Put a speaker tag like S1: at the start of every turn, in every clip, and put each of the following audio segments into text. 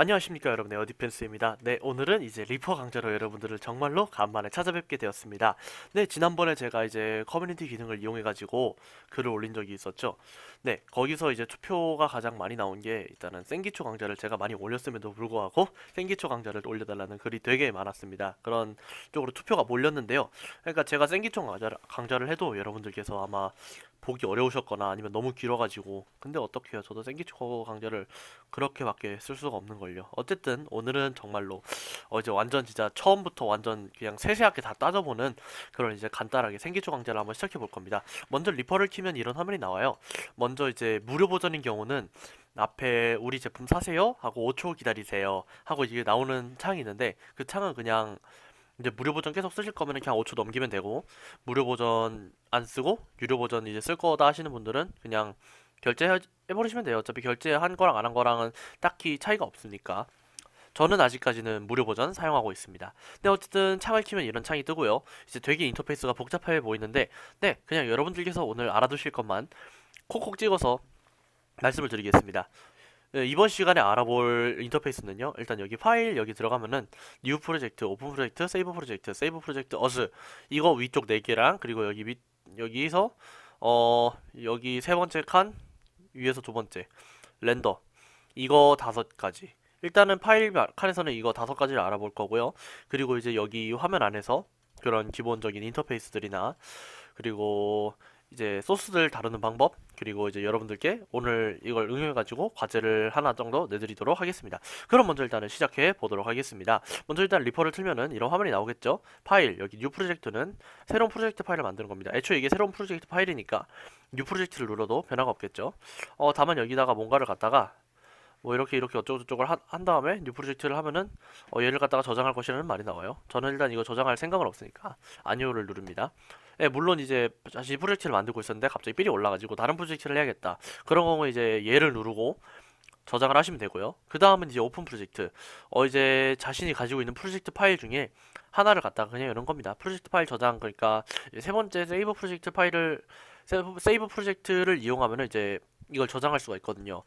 S1: 안녕하십니까 여러분 의어디펜스입니다네 오늘은 이제 리퍼 강좌로 여러분들을 정말로 간만에 찾아뵙게 되었습니다. 네 지난번에 제가 이제 커뮤니티 기능을 이용해가지고 글을 올린 적이 있었죠. 네 거기서 이제 투표가 가장 많이 나온 게 일단은 생기초 강좌를 제가 많이 올렸음에도 불구하고 생기초 강좌를 올려달라는 글이 되게 많았습니다. 그런 쪽으로 투표가 몰렸는데요. 그러니까 제가 생기초 강좌를, 강좌를 해도 여러분들께서 아마 보기 어려우셨거나 아니면 너무 길어가지고 근데 어떻게요 저도 생기초코 강좌를 그렇게밖에 쓸 수가 없는걸요 어쨌든 오늘은 정말로 어제 완전 진짜 처음부터 완전 그냥 세세하게 다 따져보는 그런 이제 간단하게 생기초 강좌를 한번 시작해 볼 겁니다 먼저 리퍼를 키면 이런 화면이 나와요 먼저 이제 무료 버전인 경우는 앞에 우리 제품 사세요 하고 5초 기다리세요 하고 이게 나오는 창이 있는데 그 창은 그냥 이제 무료 버전 계속 쓰실 거면 그냥 5초 넘기면 되고 무료 버전 안 쓰고 유료 버전 이제 쓸 거다 하시는 분들은 그냥 결제해버리시면 돼요. 어차피 결제한 거랑 안 한 거랑은 딱히 차이가 없으니까. 저는 아직까지는 무료 버전 사용하고 있습니다. 근데 어쨌든 창을 키면 이런 창이 뜨고요. 이제 되게 인터페이스가 복잡해 보이는데 네, 그냥 여러분들께서 오늘 알아두실 것만 콕콕 찍어서 말씀을 드리겠습니다. 네, 이번 시간에 알아볼 인터페이스는요 일단 여기 파일 여기 들어가면은 new 프로젝트 오픈 프로젝트 세이브 프로젝트 세이브 프로젝트 어스 이거 위쪽 4개랑 그리고 여기 밑 여기서 어 여기 세 번째 칸 위에서 두 번째 렌더 이거 다섯 가지 일단은 파일 칸에서는 이거 다섯 가지를 알아볼 거고요 그리고 이제 여기 화면 안에서 그런 기본적인 인터페이스들이나 그리고 이제 소스들 다루는 방법 그리고 이제 여러분들께 오늘 이걸 응용해가지고 과제를 하나 정도 내드리도록 하겠습니다. 그럼 먼저 일단은 시작해 보도록 하겠습니다. 먼저 일단 리퍼를 틀면은 이런 화면이 나오겠죠. 파일 여기 뉴 프로젝트는 새로운 프로젝트 파일을 만드는 겁니다. 애초에 이게 새로운 프로젝트 파일이니까 뉴 프로젝트를 눌러도 변화가 없겠죠. 어 다만 여기다가 뭔가를 갖다가 뭐 이렇게 이렇게 어쩌고저쩌고 한 다음에 뉴 프로젝트를 하면은 어 얘를 갖다가 저장할 것이라는 말이 나와요. 저는 일단 이거 저장할 생각은 없으니까 아니오를 누릅니다. 예, 물론 이제 다시 프로젝트를 만들고 있었는데 갑자기 삘이 올라가지고 다른 프로젝트를 해야겠다. 그런 경우에 이제 얘를 누르고 저장을 하시면 되고요. 그 다음은 이제 오픈 프로젝트. 어, 이제 자신이 가지고 있는 프로젝트 파일 중에 하나를 갖다가 그냥 이런 겁니다. 프로젝트 파일 저장, 그러니까 세 번째 세이브 프로젝트 파일을, 세이브, 세이브 프로젝트를 이용하면 이제 이걸 저장할 수가 있거든요.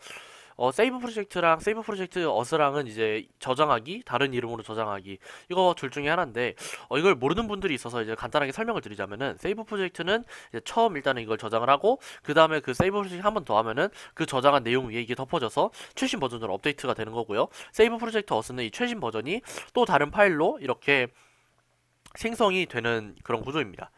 S1: 어, 세이브 프로젝트랑 세이브 프로젝트 어스랑은 이제 저장하기, 다른 이름으로 저장하기 이거 둘 중에 하나인데 어, 이걸 모르는 분들이 있어서 이제 간단하게 설명을 드리자면은 세이브 프로젝트는 이제 처음 일단은 이걸 저장을 하고 그 다음에 그 세이브 프로젝트 한 번 더 하면은 그 저장한 내용 위에 이게 덮어져서 최신 버전으로 업데이트가 되는 거고요. 세이브 프로젝트 어스는 이 최신 버전이 또 다른 파일로 이렇게 생성이 되는 그런 구조입니다.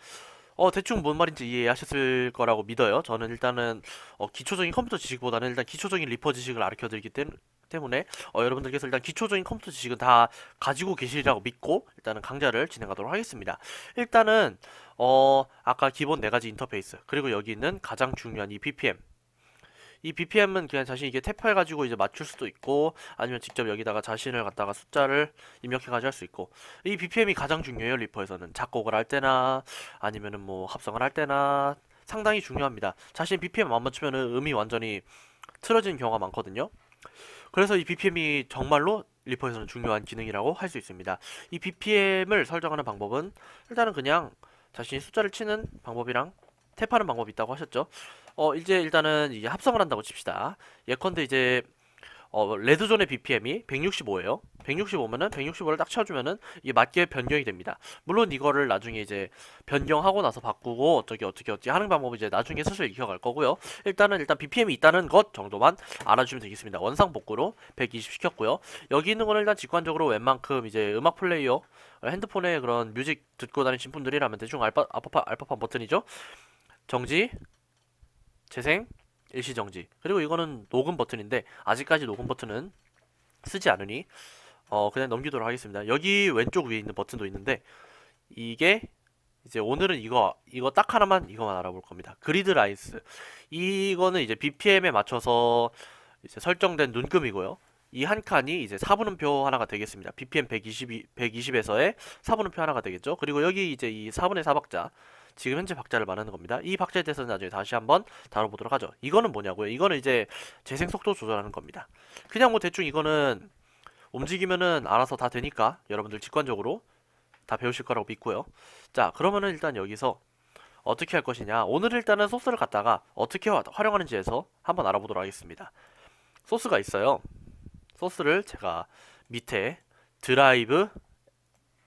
S1: 어, 대충 뭔 말인지 이해하셨을 거라고 믿어요. 저는 일단은 어, 기초적인 컴퓨터 지식보다는 일단 기초적인 리퍼 지식을 가르쳐 드리기 때문에 어, 여러분들께서 일단 기초적인 컴퓨터 지식은 다 가지고 계시리라고 믿고 일단은 강좌를 진행하도록 하겠습니다. 일단은 어, 아까 기본 네 가지 인터페이스 그리고 여기 있는 가장 중요한 이 p p m 이 BPM은 그냥 자신이 이게 탭해 가지고 이제 맞출 수도 있고 아니면 직접 여기다가 자신을 갖다가 숫자를 입력해 가지고 할 수 있고 이 BPM이 가장 중요해요 리퍼에서는 작곡을 할 때나 아니면은 뭐 합성을 할 때나 상당히 중요합니다 자신 BPM 안 맞추면은 음이 완전히 틀어진 경우가 많거든요 그래서 이 BPM이 정말로 리퍼에서는 중요한 기능이라고 할 수 있습니다. 이 BPM을 설정하는 방법은 일단은 그냥 자신이 숫자를 치는 방법이랑 탭하는 방법이 있다고 하셨죠. 어 이제 일단은 이제 합성을 한다고 칩시다. 예컨대 이제 어, 레드존의 BPM이 1 6 5에요 165면은 165를 딱쳐주면은 이게 맞게 변경이 됩니다. 물론 이거를 나중에 이제 변경하고 나서 바꾸고 어떻게 어떻게 어떻게 하는 방법은 이제 나중에 슬슬 익혀갈 거고요. 일단은 일단 BPM이 있다는 것 정도만 알아주면 되겠습니다. 원상 복구로 120 시켰고요. 여기 있는 거는 일단 직관적으로 웬만큼 이제 음악 플레이어 핸드폰에 그런 뮤직 듣고 다니 신분들이라면 대충 알파, 알파, 알파판 버튼이죠. 정지 재생, 일시정지 그리고 이거는 녹음 버튼인데 아직까지 녹음 버튼은 쓰지 않으니 어 그냥 넘기도록 하겠습니다 여기 왼쪽 위에 있는 버튼도 있는데 이게 이제 오늘은 이거 이거 딱 하나만 이거만 알아볼 겁니다 그리드 라이스 이거는 이제 BPM에 맞춰서 이제 설정된 눈금이고요 이 한 칸이 이제 4분음표 하나가 되겠습니다 BPM 120, 120에서의 4분음표 하나가 되겠죠 그리고 여기 이제 이 4분의 4박자 지금 현재 박자를 말하는 겁니다. 이 박자에 대해서는 나중에 다시 한번 다뤄보도록 하죠. 이거는 뭐냐고요? 이거는 이제 재생 속도 조절하는 겁니다. 그냥 뭐 대충 이거는 움직이면은 알아서 다 되니까 여러분들 직관적으로 다 배우실 거라고 믿고요. 자, 그러면은 일단 여기서 어떻게 할 것이냐 오늘 일단은 소스를 갖다가 어떻게 활용하는지에서 한번 알아보도록 하겠습니다. 소스가 있어요. 소스를 제가 밑에 드라이브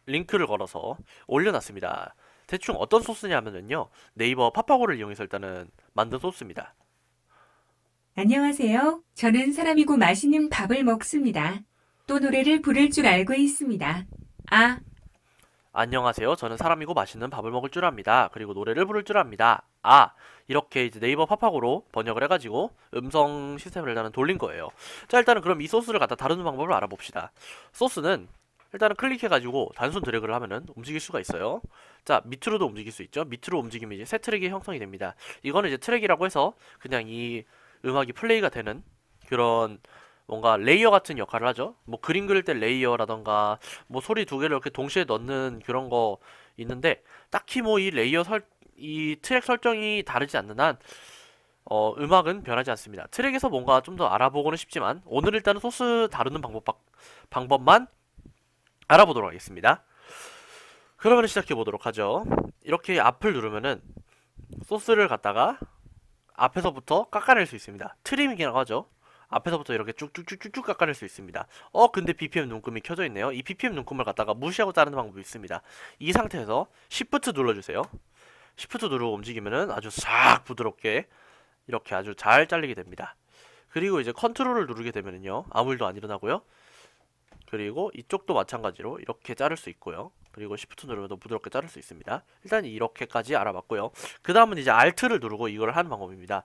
S1: 링크를 걸어서 올려놨습니다. 대충 어떤 소스냐면요 네이버 파파고를 이용해서 일단은 만든 소스입니다.
S2: 안녕하세요. 저는 사람이고 맛있는 밥을 먹습니다. 또 노래를 부를 줄 알고 있습니다. 아.
S1: 안녕하세요. 저는 사람이고 맛있는 밥을 먹을 줄 압니다. 그리고 노래를 부를 줄 압니다. 아. 이렇게 이제 네이버 팝파고로 번역을 해가지고 음성 시스템을 일단은 돌린 거예요. 자, 일단은 그럼 이 소스를 갖다 다루는 방법을 알아봅시다. 소스는 일단은 클릭해가지고 단순 드래그를 하면은 움직일 수가 있어요. 자, 밑으로도 움직일 수 있죠. 밑으로 움직이면 이제 새 트랙이 형성이 됩니다. 이거는 이제 트랙이라고 해서 그냥 이 음악이 플레이가 되는 그런 뭔가 레이어 같은 역할을 하죠. 뭐 그림 그릴 때 레이어라던가 뭐 소리 두 개를 이렇게 동시에 넣는 그런 거 있는데 딱히 뭐 이 레이어 설, 이 트랙 설정이 다르지 않는 한 어, 음악은 변하지 않습니다. 트랙에서 뭔가 좀 더 알아보고는 싶지만 오늘 일단은 소스 다루는 방법 방법만 알아보도록 하겠습니다. 그러면 시작해 보도록 하죠. 이렇게 앞을 누르면은 소스를 갖다가 앞에서부터 깎아낼 수 있습니다. 트림이라고 하죠. 앞에서부터 이렇게 쭉쭉쭉쭉 깎아낼 수 있습니다. 어 근데 BPM 눈금이 켜져 있네요. 이 BPM 눈금을 갖다가 무시하고 자르는 방법이 있습니다. 이 상태에서 Shift 눌러주세요. Shift 누르고 움직이면은 아주 싹 부드럽게 이렇게 아주 잘 잘리게 됩니다. 그리고 이제 컨트롤을 누르게 되면은요 아무 일도 안 일어나고요. 그리고 이쪽도 마찬가지로 이렇게 자를 수 있고요. 그리고 시프트 누르면 더 부드럽게 자를 수 있습니다. 일단 이렇게까지 알아봤고요. 그 다음은 이제 Alt를 누르고 이걸 하는 방법입니다.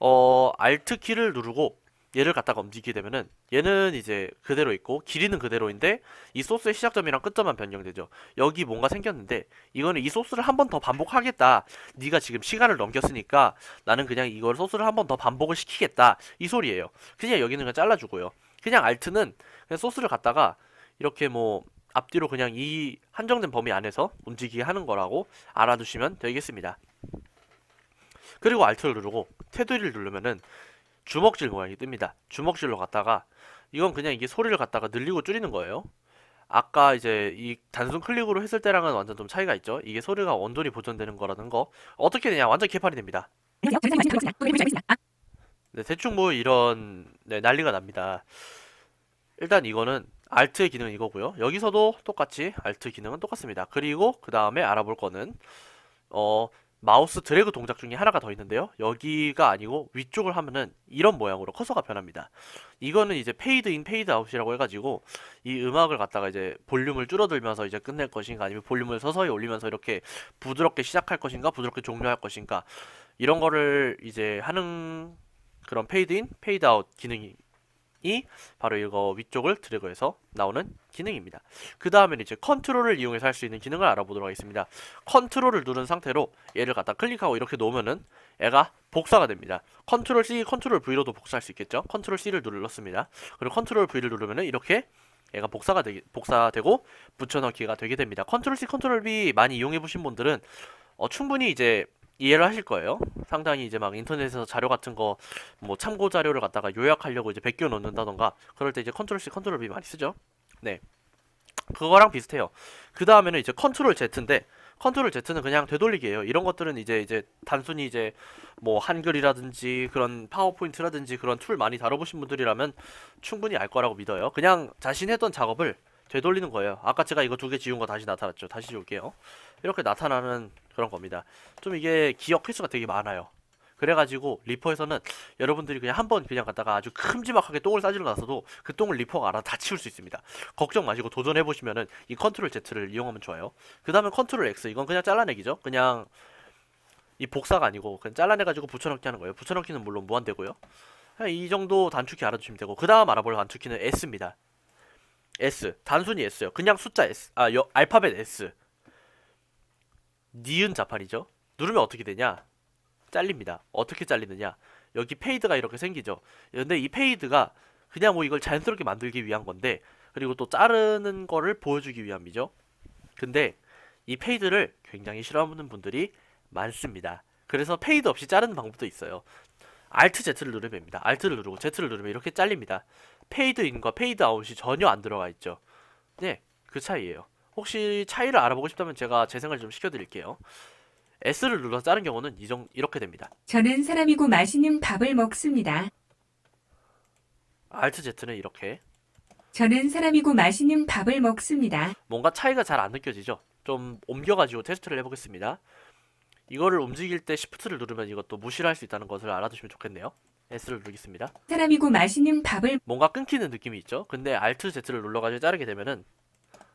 S1: 어, Alt 키를 누르고 얘를 갖다가 움직이게 되면은 얘는 이제 그대로 있고 길이는 그대로인데 이 소스의 시작점이랑 끝점만 변경되죠 여기 뭔가 생겼는데 이거는 이 소스를 한 번 더 반복하겠다 네가 지금 시간을 넘겼으니까 나는 그냥 이걸 소스를 한 번 더 반복을 시키겠다 이 소리예요 그냥 여기는 그냥 잘라주고요 그냥 alt는 그냥 소스를 갖다가 이렇게 뭐 앞뒤로 그냥 이 한정된 범위 안에서 움직이게 하는 거라고 알아두시면 되겠습니다. 그리고 Alt를 누르고 테두리를 누르면은 주먹질 모양이 뜹니다. 주먹질로 갔다가 이건 그냥 이게 소리를 갖다가 늘리고 줄이는 거예요. 아까 이제 이 단순 클릭으로 했을 때랑은 완전 좀 차이가 있죠. 이게 소리가 온전히 보존되는 거라는 거 어떻게 되냐 완전 개판이 됩니다. 네, 대충 뭐 이런 네, 난리가 납니다. 일단 이거는 Alt 기능 이거고요. 여기서도 똑같이 Alt 기능은 똑같습니다. 그리고 그 다음에 알아볼 거는 어 마우스 드래그 동작 중에 하나가 더 있는데요. 여기가 아니고 위쪽을 하면은 이런 모양으로 커서가 변합니다. 이거는 이제 페이드 인 페이드 아웃이라고 해가지고 이 음악을 갖다가 이제 볼륨을 줄어들면서 이제 끝낼 것인가 아니면 볼륨을 서서히 올리면서 이렇게 부드럽게 시작할 것인가 부드럽게 종료할 것인가 이런 거를 이제 하는 그런 페이드 인 페이드 아웃 기능이 이 바로 이거 위쪽을 드래그해서 나오는 기능입니다. 그 다음에는 이제 컨트롤을 이용해서 할 수 있는 기능을 알아보도록 하겠습니다. 컨트롤을 누른 상태로 얘를 갖다 클릭하고 이렇게 놓으면은 애가 복사가 됩니다. 컨트롤 C, 컨트롤 V로도 복사할 수 있겠죠? 컨트롤 C를 눌렀습니다. 그리고 컨트롤 V를 누르면은 이렇게 얘가 복사가 되기, 복사되고 붙여넣기가 되게 됩니다. 컨트롤 C, 컨트롤 V 많이 이용해 보신 분들은 어, 충분히 이제 이해를 하실 거예요. 상당히 이제 막 인터넷에서 자료 같은 거 뭐 참고 자료를 갖다가 요약하려고 이제 베껴 놓는다던가 그럴 때 이제 컨트롤 C 컨트롤 V 많이 쓰죠. 네. 그거랑 비슷해요. 그 다음에는 이제 컨트롤 Z인데 컨트롤 Z는 그냥 되돌리기예요. 이런 것들은 이제 이제 단순히 이제 뭐 한글이라든지 그런 파워포인트라든지 그런 툴 많이 다뤄보신 분들이라면 충분히 알 거라고 믿어요. 그냥 자신 했던 작업을 되돌리는 거예요. 아까 제가 이거 두 개 지운 거 다시 나타났죠. 다시 지울게요. 이렇게 나타나는 그런 겁니다. 좀 이게 기억 횟수가 되게 많아요. 그래가지고 리퍼에서는 여러분들이 그냥 한번 그냥 갔다가 아주 큼지막하게 똥을 싸질러 놨어도 그 똥을 리퍼가 알아 다 치울 수 있습니다. 걱정 마시고 도전해보시면은 이 컨트롤 Z를 이용하면 좋아요. 그 다음에 컨트롤 X 이건 그냥 잘라내기죠. 그냥 이 복사가 아니고 그냥 잘라내가지고 붙여넣기 하는 거예요. 붙여넣기는 물론 무한되고요. 이 정도 단축키 알아두시면 되고 그 다음 알아볼 단축키는 S입니다. S 단순히 S요 그냥 숫자 S 아 여, 알파벳 S 니은 자판이죠 누르면 어떻게 되냐 잘립니다 어떻게 잘리느냐 여기 페이드가 이렇게 생기죠 근데 이 페이드가 그냥 뭐 이걸 자연스럽게 만들기 위한 건데 그리고 또 자르는 거를 보여주기 위함이죠 근데 이 페이드를 굉장히 싫어하는 분들이 많습니다 그래서 페이드 없이 자르는 방법도 있어요 Alt Z를 누르면 됩니다 Alt를 누르고 Z를 누르면 이렇게 잘립니다 페이드인과 페이드아웃이 전혀 안 들어가 있죠. 네, 그 차이예요. 혹시 차이를 알아보고 싶다면 제가 재생을 좀 시켜드릴게요. S를 눌러 서 자른 경우는 이정, 이렇게 됩니다.
S2: 저는 사람이고 맛있는 밥을 먹습니다.
S1: Alt Z는 이렇게.
S2: 저는 사람이고 맛있는 밥을 먹습니다.
S1: 뭔가 차이가 잘 안 느껴지죠? 좀 옮겨가지고 테스트를 해보겠습니다. 이거를 움직일 때 Shift를 누르면 이것도 무시를 할 수 있다는 것을 알아두시면 좋겠네요. S를 누르겠습니다. 사람이고
S2: 맛있는 밥을
S1: 뭔가 끊기는 느낌이 있죠? 근데 Alt Z를 눌러가지고 자르게 되면은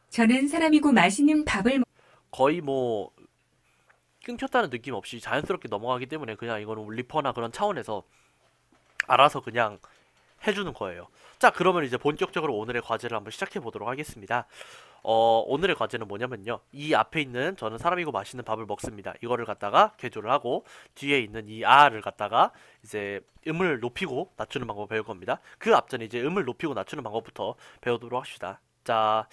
S2: 저는 사람이고 맛있는 밥을
S1: 거의 뭐 끊겼다는 느낌 없이 자연스럽게 넘어가기 때문에 그냥 이거는 리퍼나 그런 차원에서 알아서 그냥 해주는 거예요. 자 그러면 이제 본격적으로 오늘의 과제를 한번 시작해 보도록 하겠습니다. 어, 오늘의 과제는 뭐냐면요. 이 앞에 있는 저는 사람이고 맛있는 밥을 먹습니다. 이거를 갖다가 개조를 하고 뒤에 있는 이 R을 갖다가 이제 음을 높이고 낮추는 방법을 배울 겁니다. 그 앞전에 이제 음을 높이고 낮추는 방법부터 배우도록 합시다. 자,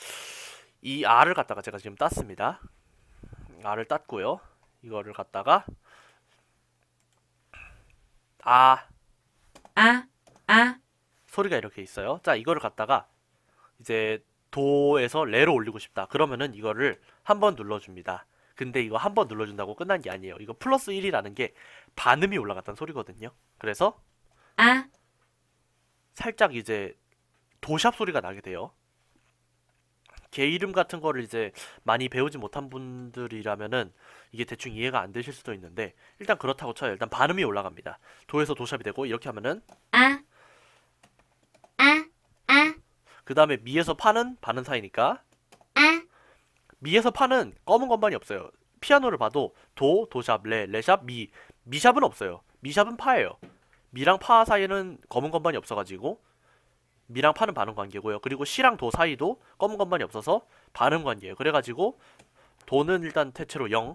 S1: 이 R을 갖다가 제가 지금 땄습니다. R을 땄고요. 이거를 갖다가 아, 아, 아, 소리가 이렇게 있어요. 자, 이거를 갖다가 이제 도에서 레로 올리고 싶다. 그러면은 이거를 한번 눌러줍니다. 근데 이거 한번 눌러준다고 끝난 게 아니에요. 이거 플러스 1이라는 게 반음이 올라갔다는 소리거든요. 그래서 아 살짝 이제 도샵 소리가 나게 돼요. 개 이름 같은 거를 이제 많이 배우지 못한 분들이라면은 이게 대충 이해가 안 되실 수도 있는데 일단 그렇다고 쳐요. 일단 반음이 올라갑니다. 도에서 도샵이 되고 이렇게 하면은 아그 다음에 미에서 파는 반은 사이니까 아. 미에서 파는 검은 건반이 없어요. 피아노를 봐도 도, 도샵, 레, 레샵, 미 미샵은 없어요. 미샵은 파예요. 미랑 파 사이에는 검은 건반이 없어가지고 미랑 파는 반음 관계고요. 그리고 시랑 도 사이도 검은 건반이 없어서 반음 관계예요. 그래가지고 도는 일단 대체로 0,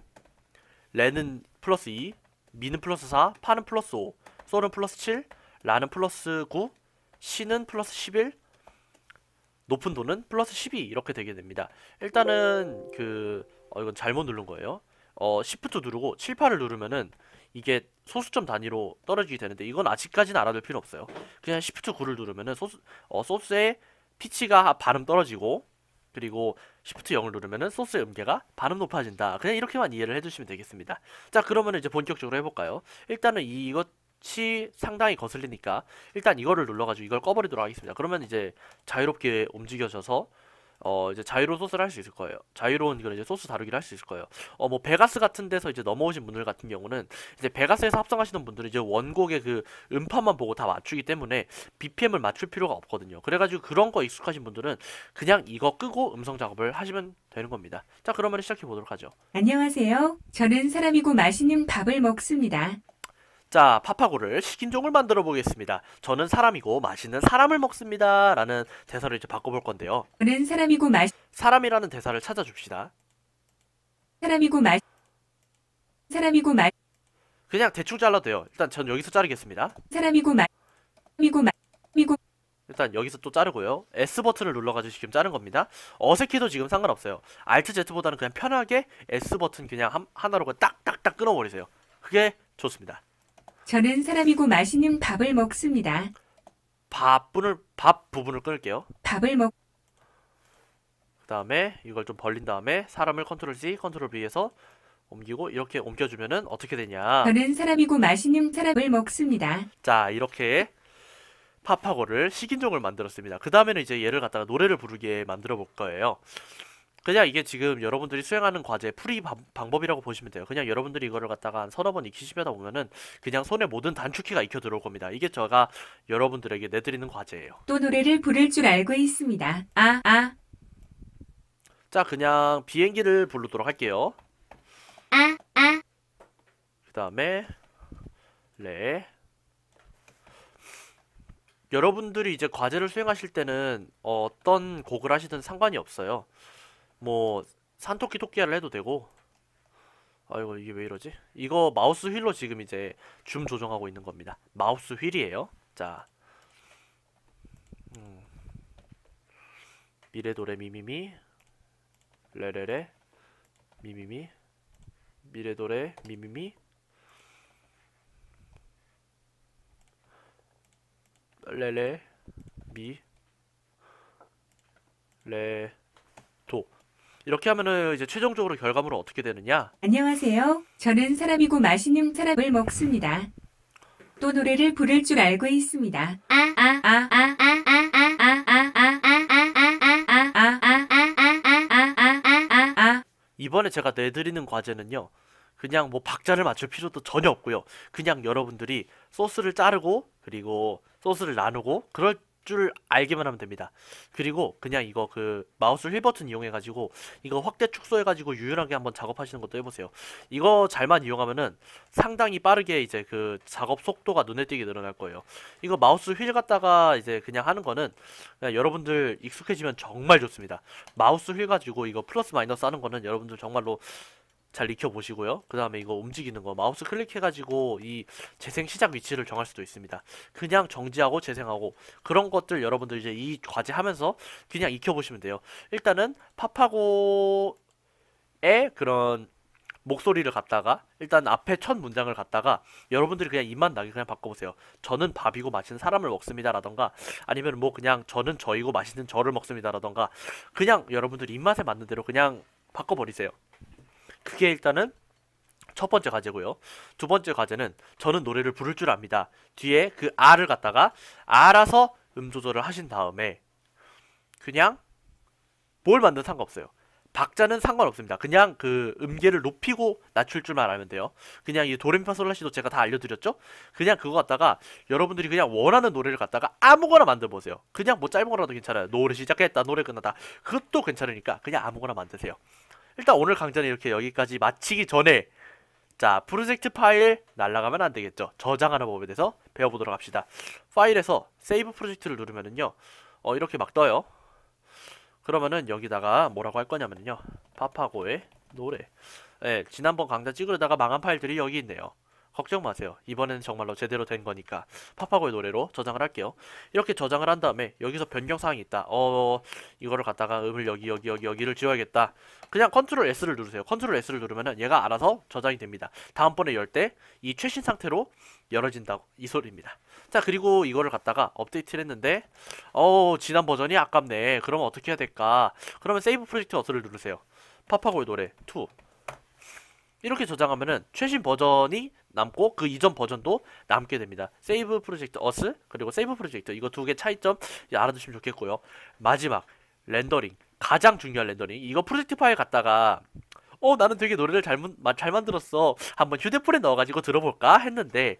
S1: 레는 플러스 2, 미는 플러스 4, 파는 플러스 5, 솔은 플러스 7, 라는 플러스 9, 시는 플러스 11, 높은 도는 플러스 12 이렇게 되게 됩니다. 일단은 그 어, 이건 잘못 누른 거예요. 어, 시프트 누르고 7, 8을 누르면은 이게 소수점 단위로 떨어지게 되는데 이건 아직까지는 알아둘 필요 없어요. 그냥 시프트 9를 누르면은 소수, 어, 소스의 피치가 발음 떨어지고 그리고 시프트 0을 누르면은 소스의 음계가 발음 높아진다. 그냥 이렇게만 이해를 해주시면 되겠습니다. 자 그러면 이제 본격적으로 해볼까요? 일단은 이, 이것 치 상당히 거슬리니까 일단 이거를 눌러가지고 이걸 꺼버리도록 하겠습니다. 그러면 이제 자유롭게 움직여져서 어 이제 자유로 소스를 할 수 있을 거예요. 자유로운 이 이제 소스 다루기를 할 수 있을 거예요. 어 뭐 베가스 같은 데서 이제 넘어오신 분들 같은 경우는 이제 베가스에서 합성하시는 분들은 이제 원곡의 그 음파만 보고 다 맞추기 때문에 BPM을 맞출 필요가 없거든요. 그래가지고 그런 거 익숙하신 분들은 그냥 이거 끄고 음성 작업을 하시면 되는 겁니다. 자 그러면 시작해 보도록 하죠.
S2: 안녕하세요. 저는 사람이고 맛있는 밥을 먹습니다.
S1: 자 파파고를 식인종을 만들어 보겠습니다. 저는 사람이고 맛있는 사람을 먹습니다. 라는 대사를 이제 바꿔볼 건데요. 저는 사람이고 맛 사람이라는 대사를 찾아줍시다.
S2: 사람이고 맛 사람이고 맛
S1: 그냥 대충 잘라도 돼요. 일단 전 여기서 자르겠습니다.
S2: 사람이고 맛 사람이고 맛 사람이고
S1: 일단 여기서 또 자르고요. S 버튼을 눌러가지고 지금 자른 겁니다. 어색해도 지금 상관없어요. Alt Z보다는 그냥 편하게 S 버튼 그냥 한, 하나로 그 딱딱딱 끊어버리세요. 그게 좋습니다.
S2: 저는 사람이고 맛있는 밥을 먹습니다.
S1: 밥분을 밥 부분을 끌게요. 밥을 먹. 그다음에 이걸 좀 벌린 다음에 사람을 컨트롤 C, 컨트롤 V에서 옮기고 이렇게 옮겨주면은 어떻게 되냐? 저는
S2: 사람이고 맛있는 사람을 먹습니다.
S1: 자 이렇게 파파고를 식인종을 만들었습니다. 그 다음에는 이제 얘를 갖다가 노래를 부르게 만들어 볼 거예요. 그냥 이게 지금 여러분들이 수행하는 과제 풀이 방법이라고 보시면 돼요. 그냥 여러분들이 이거를 갖다가 한 서너 번 익히시다 보면은 그냥 손에 모든 단축키가 익혀 들어올 겁니다. 이게 제가 여러분들에게 내드리는 과제예요.
S2: 또 노래를 부를 줄 알고 있습니다. 아, 아.
S1: 자, 그냥 비행기를 부르도록 할게요.
S2: 아, 아.
S1: 그 다음에 레 여러분들이 이제 과제를 수행하실 때는 어떤 곡을 하시든 상관이 없어요. 뭐 산토끼 토끼야를 해도 되고 아이고 이게 왜 이러지? 이거 마우스 휠로 지금 이제 줌 조정하고 있는 겁니다. 마우스 휠이에요. 자 음. 미래도래 미미미 레레레 미미미 미래도래 미미미 레레 미레 이렇게 하면은 이제 최종적으로 결과물은 어떻게 되느냐?
S2: 안녕하세요. 저는 사람이고 맛있는 사람을 먹습니다. 또 노래를 부를 줄 알고 있습니다.
S1: 이번에 제가 내드리는 과제는요. 그냥 뭐 박자를 맞출 필요도 전혀 없고요. 그냥 여러분들이 소스를 자르고 그리고 소스를 나누고 그럴 줄 알기만 하면 됩니다. 그리고 그냥 이거 그 마우스 휠버튼 이용해가지고 이거 확대 축소해가지고 유연하게 한번 작업하시는 것도 해보세요. 이거 잘만 이용하면은 상당히 빠르게 이제 그 작업 속도가 눈에 띄게 늘어날 거예요. 이거 마우스 휠 갖다가 이제 그냥 하는 거는 그냥 여러분들 익숙해지면 정말 좋습니다. 마우스 휠 가지고 이거 플러스 마이너스 하는 거는 여러분들 정말로 잘 익혀보시고요. 그 다음에 이거 움직이는 거 마우스 클릭해가지고 이 재생 시작 위치를 정할 수도 있습니다. 그냥 정지하고 재생하고 그런 것들 여러분들 이제 이 과제 하면서 그냥 익혀보시면 돼요. 일단은 파파고의 그런 목소리를 갖다가 일단 앞에 첫 문장을 갖다가 여러분들이 그냥 입만 나게 그냥 바꿔보세요. 저는 밥이고 맛있는 사람을 먹습니다라던가 아니면 뭐 그냥 저는 저이고 맛있는 저를 먹습니다라던가 그냥 여러분들 입맛에 맞는 대로 그냥 바꿔버리세요. 그게 일단은 첫 번째 과제고요. 두 번째 과제는 저는 노래를 부를 줄 압니다. 뒤에 그 R을 갖다가 알아서 음 조절을 하신 다음에 그냥 뭘 만든 상관없어요. 박자는 상관없습니다. 그냥 그 음계를 높이고 낮출 줄만 알면 돼요. 그냥 이도레파 솔라시도 제가 다 알려드렸죠? 그냥 그거 갖다가 여러분들이 그냥 원하는 노래를 갖다가 아무거나 만들어보세요. 그냥 뭐 짧은 거라도 괜찮아요. 노래 시작했다, 노래 끝났다. 그것도 괜찮으니까 그냥 아무거나 만드세요. 일단 오늘 강좌는 이렇게 여기까지 마치기 전에 자 프로젝트 파일 날라가면 안되겠죠 저장하는 법에 대해서 배워보도록 합시다 파일에서 세이브 프로젝트를 누르면은요 어 이렇게 막 떠요 그러면은 여기다가 뭐라고 할 거냐면요 파파고의 노래 예 지난번 강좌 찍으려다가 망한 파일들이 여기 있네요 걱정 마세요. 이번에는 정말로 제대로 된 거니까 파파고의 노래로 저장을 할게요. 이렇게 저장을 한 다음에 여기서 변경사항이 있다. 어... 이거를 갖다가 음을 여기 여기 여기 여기를 지워야겠다. 그냥 컨트롤 S를 누르세요. 컨트롤 S를 누르면 얘가 알아서 저장이 됩니다. 다음번에 열 때 이 최신 상태로 열어진다고 이 소리입니다. 자 그리고 이거를 갖다가 업데이트를 했는데 어 지난 버전이 아깝네. 그럼 어떻게 해야 될까? 그러면 세이브 프로젝트 어서를 누르세요. 파파고의 노래 2 이렇게 저장하면은 최신 버전이 남고 그 이전 버전도 남게 됩니다. 세이브 프로젝트 어스 그리고 세이브 프로젝트 이거 두 개 차이점 알아두시면 좋겠고요. 마지막 렌더링 가장 중요한 렌더링 이거 프로젝트 파일 갖다가 어 나는 되게 노래를 잘, 잘 만들었어 한번 휴대폰에 넣어가지고 들어볼까 했는데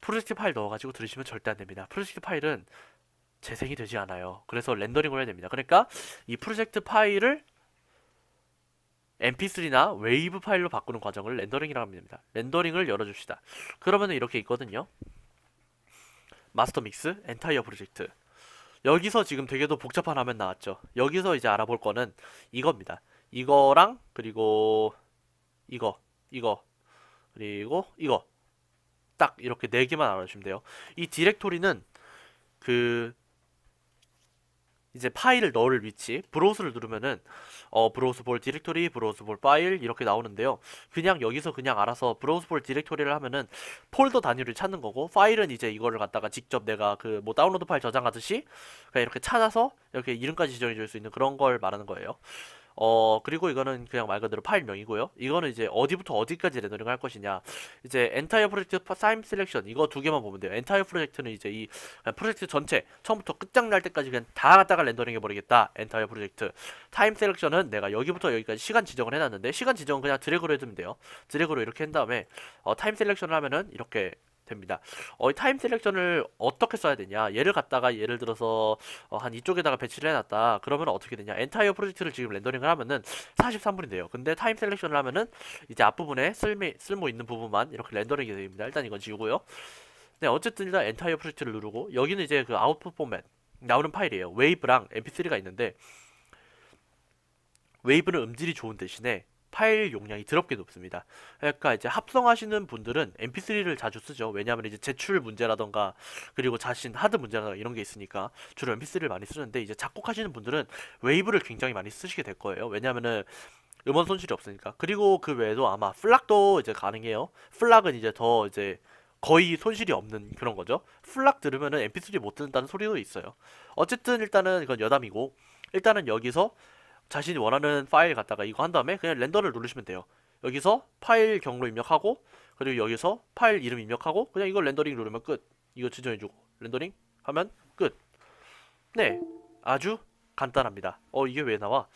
S1: 프로젝트 파일 넣어가지고 들으시면 절대 안됩니다 프로젝트 파일은 재생이 되지 않아요 그래서 렌더링을 해야 됩니다 그러니까 이 프로젝트 파일을 mp3나 웨이브 파일로 바꾸는 과정을 렌더링이라고 합니다. 렌더링을 열어줍시다. 그러면 이렇게 있거든요. 마스터 믹스, 엔타이어 프로젝트. 여기서 지금 되게도 복잡한 화면 나왔죠. 여기서 이제 알아볼 거는 이겁니다. 이거랑 그리고 이거, 이거, 그리고 이거. 딱 이렇게 네 개만 알아주시면 돼요. 이 디렉토리는 그 이제 파일을 넣을 위치, 브로우스를 누르면은 어, 브로우스볼 디렉토리, 브로우스볼 파일 이렇게 나오는데요. 그냥 여기서 그냥 알아서 브로우스볼 디렉토리를 하면은 폴더 단위를 찾는 거고 파일은 이제 이거를 갖다가 직접 내가 그 뭐 다운로드 파일 저장하듯이 그냥 이렇게 찾아서 이렇게 이름까지 지정해 줄 수 있는 그런 걸 말하는 거예요. 어 그리고 이거는 그냥 말 그대로 파일 명이고요. 이거는 이제 어디부터 어디까지 레더링 할 것이냐. 이제 엔타이어 프로젝트 사임 셀렉션 이거 두 개만 보면 돼요. 엔타이어 프로젝트는 이제 이 아, 프로젝트 전체 처음부터 끝장날 때까지 그냥 다 갖다가 렌더링 해버리겠다. 엔타이어 프로젝트 타임 셀렉션은 내가 여기부터 여기까지 시간 지정을 해놨는데 시간 지정은 그냥 드래그로 해주면 돼요. 드래그로 이렇게 한 다음에 어, 타임 셀렉션을 하면은 이렇게 됩니다. 어, 이 타임 셀렉션을 어떻게 써야 되냐? 얘를 갖다가 예를 들어서 어, 한 이쪽에다가 배치를 해놨다. 그러면 어떻게 되냐? 엔타이어 프로젝트를 지금 렌더링을 하면은 43분이 돼요. 근데 타임 셀렉션을 하면은 이제 앞부분에 쓸미, 쓸모 있는 부분만 이렇게 렌더링이 됩니다. 일단 이건 지우고요. 네, 어쨌든 일단 엔타이어 프로젝트를 누르고 여기는 이제 그 아웃풋 포맷 나오는 파일이에요. 웨이브랑 mp3가 있는데 웨이브는 음질이 좋은 대신에 파일 용량이 드럽게 높습니다. 그러니까 이제 합성하시는 분들은 MP3를 자주 쓰죠. 왜냐하면 이제 제출 문제라던가 그리고 자신 하드 문제라던가 이런 게 있으니까 주로 MP3를 많이 쓰는데 이제 작곡하시는 분들은 웨이브를 굉장히 많이 쓰시게 될 거예요. 왜냐하면은 음원 손실이 없으니까. 그리고 그 외에도 아마 플락도 이제 가능해요. 플락은 이제 더 이제 거의 손실이 없는 그런 거죠. 플락 들으면은 MP3 못 듣는다는 소리도 있어요. 어쨌든 일단은 이건 여담이고 일단은 여기서 자신이 원하는 파일 갖다가 이거 한 다음에 그냥 렌더를 누르시면 돼요. 여기서 파일 경로 입력하고 그리고 여기서 파일 이름 입력하고 그냥 이걸 렌더링 누르면 끝. 이거 지정해주고 렌더링 하면 끝. 네, 아주 간단합니다. 어 이게 왜 나와?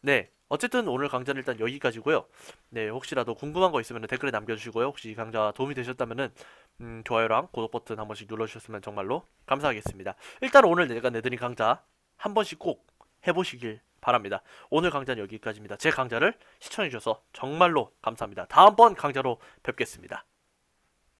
S1: 네, 어쨌든 오늘 강좌는 일단 여기까지고요. 네, 혹시라도 궁금한 거 있으면 댓글에 남겨주시고요. 혹시 이 강좌 도움이 되셨다면은 음, 좋아요랑 구독 버튼 한 번씩 눌러주셨으면 정말로 감사하겠습니다. 일단 오늘 내가 내드린 강좌 한 번씩 꼭 해보시길 바랍니다. 오늘 강좌는 여기까지입니다. 제 강좌를 시청해주셔서 정말로 감사합니다. 다음번 강좌로 뵙겠습니다.